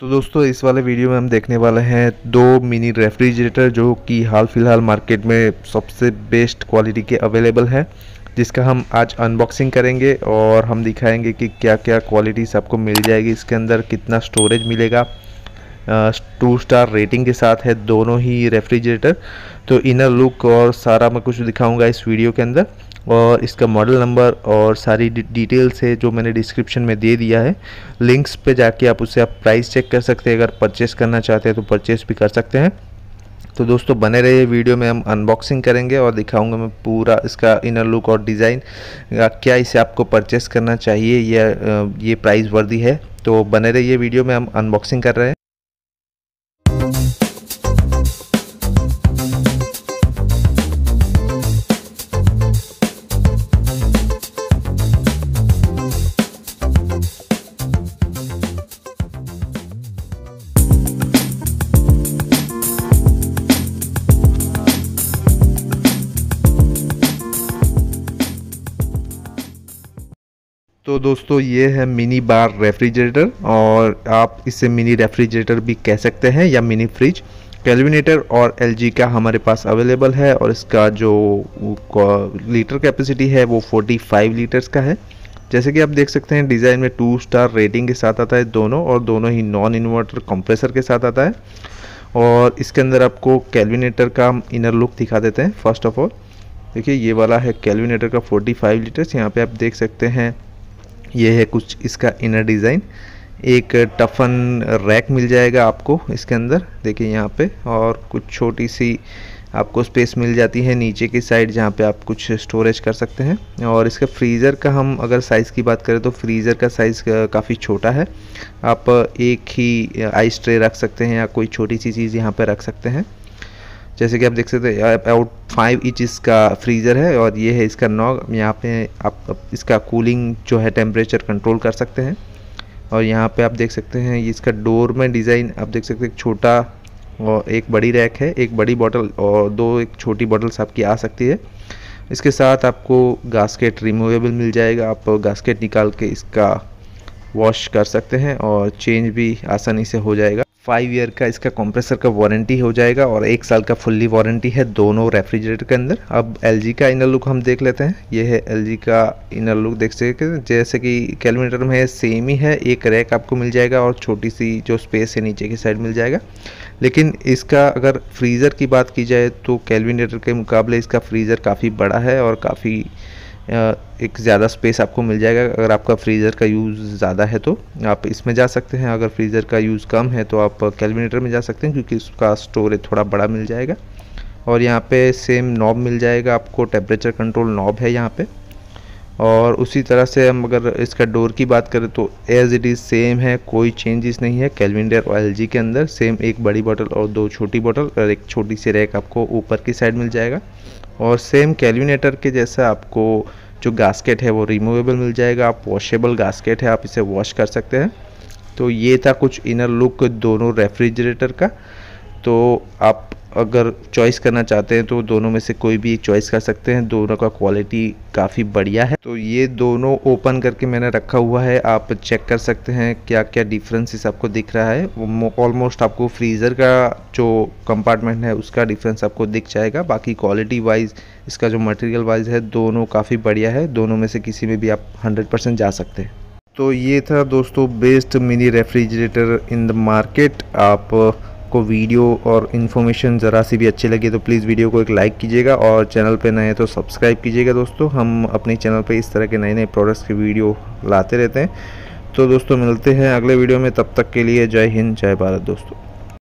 तो दोस्तों इस वाले वीडियो में हम देखने वाले हैं दो मिनी रेफ्रिजरेटर जो कि हाल फिलहाल मार्केट में सबसे बेस्ट क्वालिटी के अवेलेबल हैं जिसका हम आज अनबॉक्सिंग करेंगे और हम दिखाएंगे कि क्या क्या क्वालिटीज़ आपको मिल जाएगी इसके अंदर कितना स्टोरेज मिलेगा टू स्टार रेटिंग के साथ है दोनों ही रेफ्रिजरेटर तो इनर लुक और सारा मैं कुछ दिखाऊंगा इस वीडियो के अंदर और इसका मॉडल नंबर और सारी डिटेल्स है जो मैंने डिस्क्रिप्शन में दे दिया है लिंक्स पे जाके आप उससे आप प्राइस चेक कर सकते हैं अगर परचेस करना चाहते हैं तो परचेस भी कर सकते हैं तो दोस्तों बने रहिए वीडियो में हम अनबॉक्सिंग करेंगे और दिखाऊंगा मैं पूरा इसका इनर लुक और डिज़ाइन क्या इसे आपको परचेस करना चाहिए या ये प्राइस वर्दी है तो बने रहिए वीडियो में हम अनबॉक्सिंग कर रहे हैं तो दोस्तों ये है मिनी बार रेफ्रिजरेटर और आप इसे मिनी रेफ्रिजरेटर भी कह सकते हैं या मिनी फ्रिज कैलविनेटर और एल का हमारे पास अवेलेबल है और इसका जो लीटर कैपेसिटी है वो 45 लीटर्स का है जैसे कि आप देख सकते हैं डिज़ाइन में टू स्टार रेटिंग के साथ आता है दोनों और दोनों ही नॉन इन्वर्टर कंप्रेसर के साथ आता है और इसके अंदर आपको कैलविनेटर का इनर लुक दिखा देते हैं फर्स्ट ऑफ ऑल देखिए ये वाला है कैलविनेटर का 45 लीटर्स यहाँ पर आप देख सकते हैं ये है कुछ इसका इनर डिज़ाइन एक टफन रैक मिल जाएगा आपको इसके अंदर देखिए यहाँ पे और कुछ छोटी सी आपको स्पेस मिल जाती है नीचे की साइड जहाँ पे आप कुछ स्टोरेज कर सकते हैं और इसका फ्रीज़र का हम अगर साइज़ की बात करें तो फ्रीज़र का साइज़ काफ़ी छोटा है आप एक ही आइस ट्रे रख सकते हैं या कोई छोटी सी चीज़ यहाँ पे रख सकते हैं जैसे कि आप देख सकते हैं अबाउट फाइव इंच इसका फ्रीज़र है और ये है इसका नॉग यहाँ पे आप इसका कूलिंग जो है टेम्परेचर कंट्रोल कर सकते हैं और यहाँ पे आप देख सकते हैं इसका डोर में डिज़ाइन आप देख सकते हैं छोटा और एक बड़ी रैक है एक बड़ी बॉटल और दो एक छोटी बॉटल्स आपकी आ सकती है इसके साथ आपको गास्केट रिमूवेबल मिल जाएगा आप गास्केट निकाल के इसका वॉश कर सकते हैं और चेंज भी आसानी से हो जाएगा फाइव ईयर का इसका कंप्रेसर का वारंटी हो जाएगा और एक साल का फुल्ली वारंटी है दोनों रेफ्रिजरेटर के अंदर अब एल का इनर लुक हम देख लेते हैं ये है एल का इनर लुक देख सकते हैं जैसे कि कैलोमीटर में सेम ही है एक रैक आपको मिल जाएगा और छोटी सी जो स्पेस है नीचे की साइड मिल जाएगा लेकिन इसका अगर फ्रीज़र की बात की जाए तो कैलविनेटर के मुकाबले इसका फ्रीज़र काफ़ी बड़ा है और काफ़ी एक ज़्यादा स्पेस आपको मिल जाएगा अगर आपका फ्रीज़र का यूज़ ज़्यादा है तो आप इसमें जा सकते हैं अगर फ्रीज़र का यूज़ कम है तो आप कैलकुलेटर में जा सकते हैं क्योंकि उसका स्टोरेज थोड़ा बड़ा मिल जाएगा और यहाँ पे सेम नॉब मिल जाएगा आपको टेम्परेचर कंट्रोल नॉब है यहाँ पे और उसी तरह से हम अगर इसका डोर की बात करें तो एज इट इज़ सेम है कोई चेंजेस नहीं है कैलविन डेयर और एल के अंदर सेम एक बड़ी बॉटल और दो छोटी बॉटल और एक छोटी सी रैक आपको ऊपर की साइड मिल जाएगा और सेम कैलविनेटर के जैसा आपको जो गास्केट है वो रिमूवेबल मिल जाएगा आप वॉशेबल गास्केट है आप इसे वॉश कर सकते हैं तो ये था कुछ इनर लुक दोनों रेफ्रिजरेटर का तो आप अगर चॉइस करना चाहते हैं तो दोनों में से कोई भी एक चॉइस कर सकते हैं दोनों का क्वालिटी काफ़ी बढ़िया है तो ये दोनों ओपन करके मैंने रखा हुआ है आप चेक कर सकते हैं क्या क्या डिफरेंसेस आपको दिख रहा है ऑलमोस्ट आपको फ्रीज़र का जो कंपार्टमेंट है उसका डिफरेंस आपको दिख जाएगा बाकी क्वालिटी वाइज इसका जो मटेरियल वाइज है दोनों काफ़ी बढ़िया है दोनों में से किसी में भी आप हंड्रेड जा सकते हैं तो ये था दोस्तों best mini refrigerator in the market आप आपको वीडियो और इन्फॉर्मेशन ज़रा सी भी अच्छी लगी तो प्लीज़ वीडियो को एक लाइक कीजिएगा और चैनल पे नए तो सब्सक्राइब कीजिएगा दोस्तों हम अपने चैनल पे इस तरह के नए नए प्रोडक्ट्स की वीडियो लाते रहते हैं तो दोस्तों मिलते हैं अगले वीडियो में तब तक के लिए जय हिंद जय भारत दोस्तों